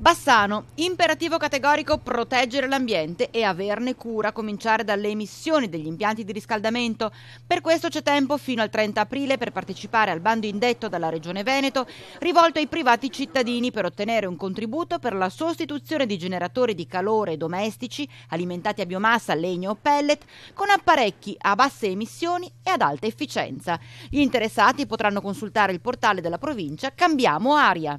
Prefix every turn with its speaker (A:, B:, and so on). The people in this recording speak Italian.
A: Bassano, imperativo categorico proteggere l'ambiente e averne cura, a cominciare dalle emissioni degli impianti di riscaldamento. Per questo c'è tempo fino al 30 aprile per partecipare al bando indetto dalla Regione Veneto, rivolto ai privati cittadini per ottenere un contributo per la sostituzione di generatori di calore domestici alimentati a biomassa, legno o pellet con apparecchi a basse emissioni e ad alta efficienza. Gli interessati potranno consultare il portale della provincia Cambiamo Aria.